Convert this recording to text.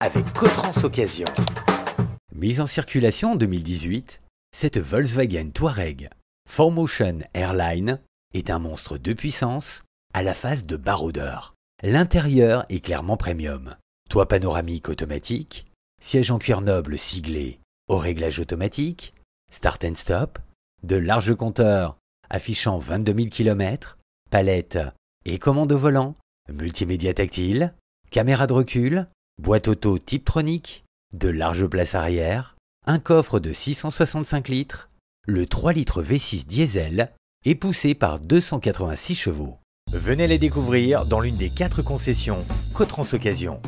avec Cotrans Occasion. Mise en circulation en 2018, cette Volkswagen Touareg 4Motion Airline est un monstre de puissance à la phase de baroudeur. L'intérieur est clairement premium. Toit panoramique automatique, siège en cuir noble siglé au réglage automatique, start and stop, de larges compteurs affichant 22 000 km, palette et commande au volant, multimédia tactile, caméra de recul, boîte auto type Tronic, de large place arrière, un coffre de 665 litres, le 3 litres V6 diesel et poussé par 286 chevaux. Venez les découvrir dans l'une des 4 concessions Cotrans Occasion.